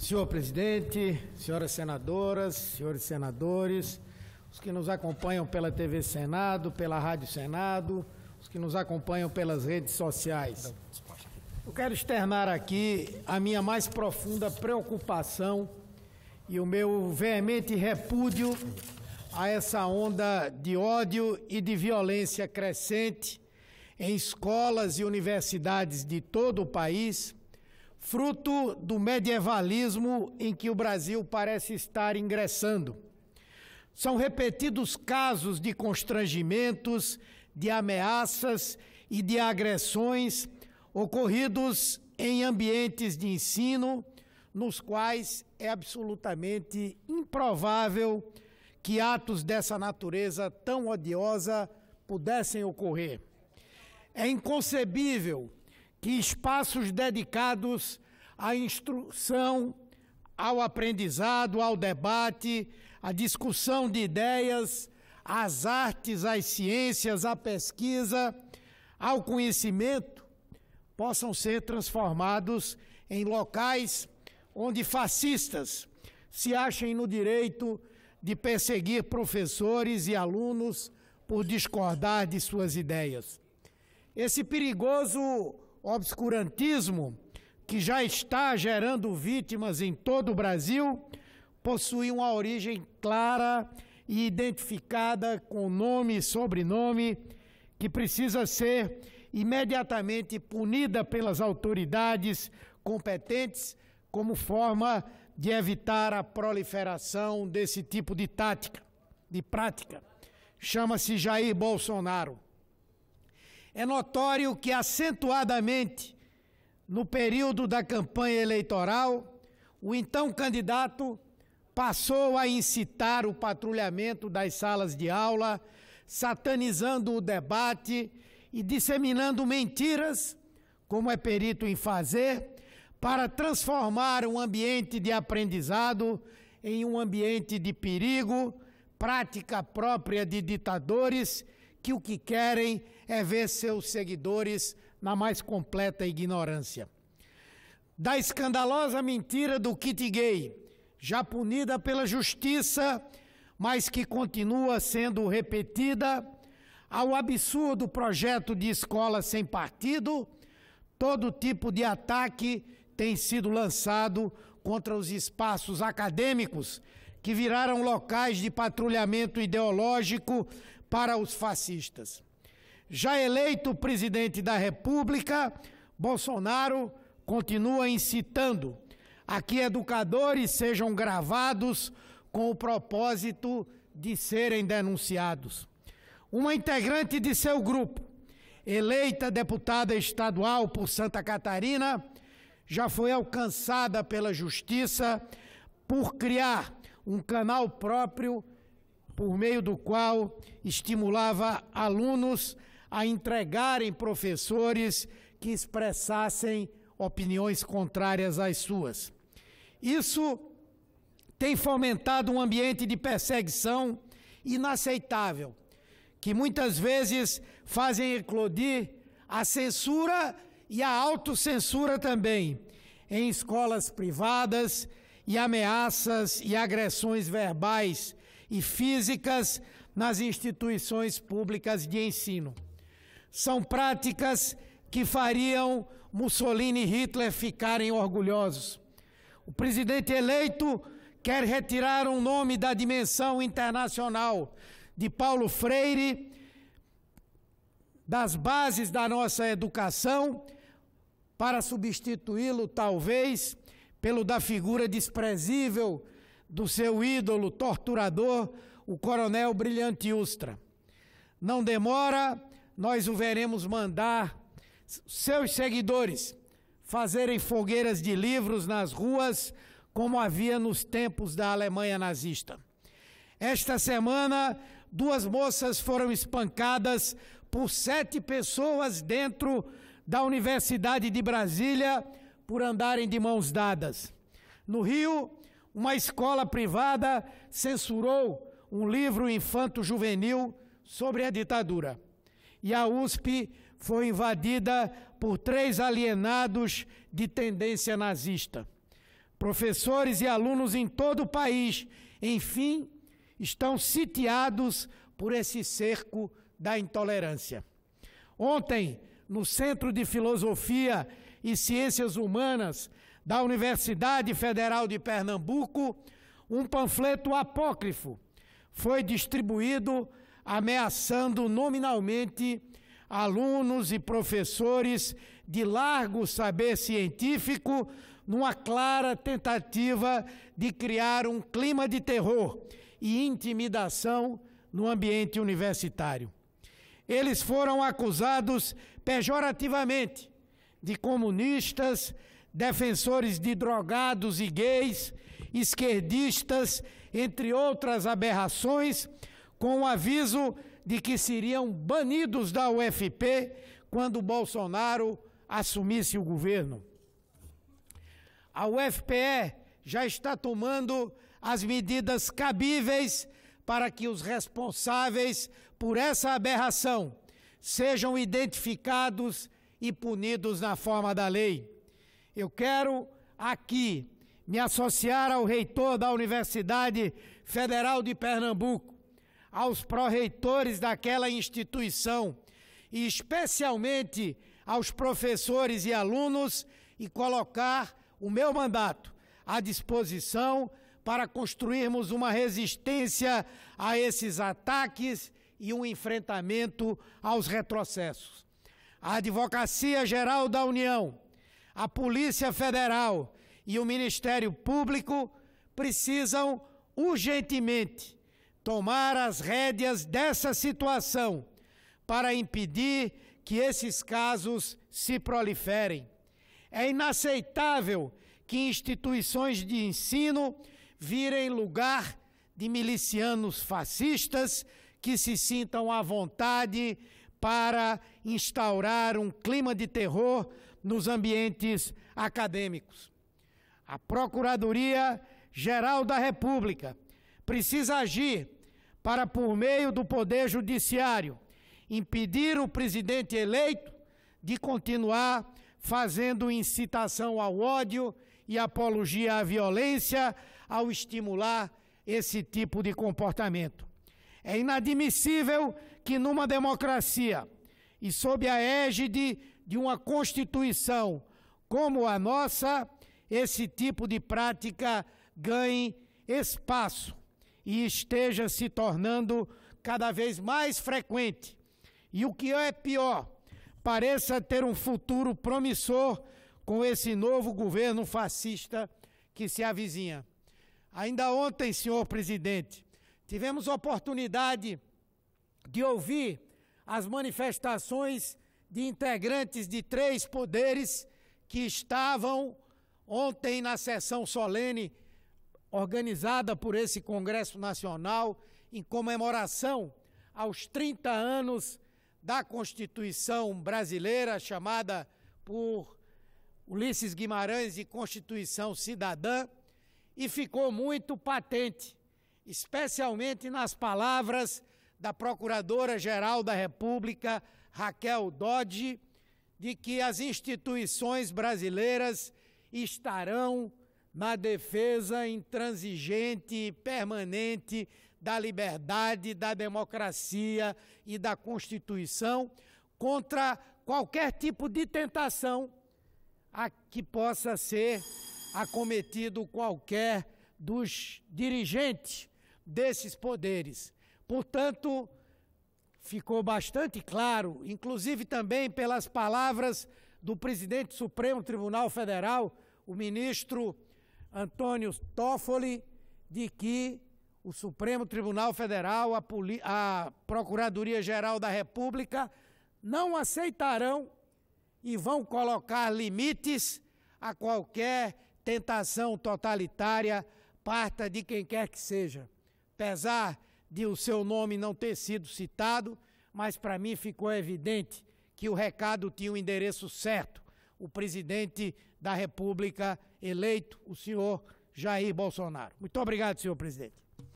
Senhor presidente, senhoras senadoras, senhores senadores, os que nos acompanham pela TV Senado, pela Rádio Senado, os que nos acompanham pelas redes sociais. Eu quero externar aqui a minha mais profunda preocupação e o meu veemente repúdio a essa onda de ódio e de violência crescente em escolas e universidades de todo o país fruto do medievalismo em que o Brasil parece estar ingressando. São repetidos casos de constrangimentos, de ameaças e de agressões ocorridos em ambientes de ensino, nos quais é absolutamente improvável que atos dessa natureza tão odiosa pudessem ocorrer. É inconcebível que espaços dedicados à instrução, ao aprendizado, ao debate, à discussão de ideias, às artes, às ciências, à pesquisa, ao conhecimento, possam ser transformados em locais onde fascistas se achem no direito de perseguir professores e alunos por discordar de suas ideias. Esse perigoso obscurantismo que já está gerando vítimas em todo o Brasil, possui uma origem clara e identificada com nome e sobrenome, que precisa ser imediatamente punida pelas autoridades competentes como forma de evitar a proliferação desse tipo de tática, de prática. Chama-se Jair Bolsonaro. É notório que acentuadamente, no período da campanha eleitoral, o então candidato passou a incitar o patrulhamento das salas de aula, satanizando o debate e disseminando mentiras, como é perito em fazer, para transformar um ambiente de aprendizado em um ambiente de perigo, prática própria de ditadores que o que querem é ver seus seguidores na mais completa ignorância. Da escandalosa mentira do kit gay, já punida pela justiça, mas que continua sendo repetida, ao absurdo projeto de escola sem partido, todo tipo de ataque tem sido lançado contra os espaços acadêmicos que viraram locais de patrulhamento ideológico para os fascistas. Já eleito presidente da República, Bolsonaro continua incitando a que educadores sejam gravados com o propósito de serem denunciados. Uma integrante de seu grupo, eleita deputada estadual por Santa Catarina, já foi alcançada pela justiça por criar um canal próprio por meio do qual estimulava alunos a entregarem professores que expressassem opiniões contrárias às suas. Isso tem fomentado um ambiente de perseguição inaceitável, que muitas vezes fazem eclodir a censura e a autocensura também em escolas privadas e ameaças e agressões verbais e físicas nas instituições públicas de ensino. São práticas que fariam Mussolini e Hitler ficarem orgulhosos. O presidente eleito quer retirar um nome da dimensão internacional de Paulo Freire, das bases da nossa educação, para substituí-lo, talvez, pelo da figura desprezível do seu ídolo torturador, o coronel Brilhante Ustra. Não demora nós o veremos mandar seus seguidores fazerem fogueiras de livros nas ruas, como havia nos tempos da Alemanha nazista. Esta semana, duas moças foram espancadas por sete pessoas dentro da Universidade de Brasília por andarem de mãos dadas. No Rio, uma escola privada censurou um livro infanto-juvenil sobre a ditadura e a USP foi invadida por três alienados de tendência nazista. Professores e alunos em todo o país, enfim, estão sitiados por esse cerco da intolerância. Ontem, no Centro de Filosofia e Ciências Humanas da Universidade Federal de Pernambuco, um panfleto apócrifo foi distribuído ameaçando nominalmente alunos e professores de largo saber científico numa clara tentativa de criar um clima de terror e intimidação no ambiente universitário. Eles foram acusados pejorativamente de comunistas, defensores de drogados e gays, esquerdistas, entre outras aberrações com o aviso de que seriam banidos da UFP quando Bolsonaro assumisse o governo. A UFPE já está tomando as medidas cabíveis para que os responsáveis por essa aberração sejam identificados e punidos na forma da lei. Eu quero aqui me associar ao reitor da Universidade Federal de Pernambuco, aos proreitores daquela instituição, e especialmente aos professores e alunos, e colocar o meu mandato à disposição para construirmos uma resistência a esses ataques e um enfrentamento aos retrocessos. A Advocacia Geral da União, a Polícia Federal e o Ministério Público precisam urgentemente tomar as rédeas dessa situação para impedir que esses casos se proliferem. É inaceitável que instituições de ensino virem lugar de milicianos fascistas que se sintam à vontade para instaurar um clima de terror nos ambientes acadêmicos. A Procuradoria Geral da República precisa agir para, por meio do Poder Judiciário, impedir o presidente eleito de continuar fazendo incitação ao ódio e apologia à violência ao estimular esse tipo de comportamento. É inadmissível que numa democracia e sob a égide de uma Constituição como a nossa, esse tipo de prática ganhe espaço e esteja se tornando cada vez mais frequente. E o que é pior, pareça ter um futuro promissor com esse novo governo fascista que se avizinha. Ainda ontem, senhor presidente, tivemos oportunidade de ouvir as manifestações de integrantes de três poderes que estavam ontem na sessão solene organizada por esse Congresso Nacional em comemoração aos 30 anos da Constituição brasileira, chamada por Ulisses Guimarães de Constituição Cidadã, e ficou muito patente, especialmente nas palavras da Procuradora-Geral da República, Raquel Dodge, de que as instituições brasileiras estarão na defesa intransigente e permanente da liberdade, da democracia e da Constituição contra qualquer tipo de tentação a que possa ser acometido qualquer dos dirigentes desses poderes. Portanto, ficou bastante claro, inclusive também pelas palavras do presidente do Supremo Tribunal Federal, o ministro Antônio Toffoli de que o Supremo Tribunal Federal, a, a Procuradoria Geral da República não aceitarão e vão colocar limites a qualquer tentação totalitária, parta de quem quer que seja. Apesar de o seu nome não ter sido citado, mas para mim ficou evidente que o recado tinha o endereço certo. O presidente da República eleito o senhor Jair Bolsonaro. Muito obrigado, senhor presidente.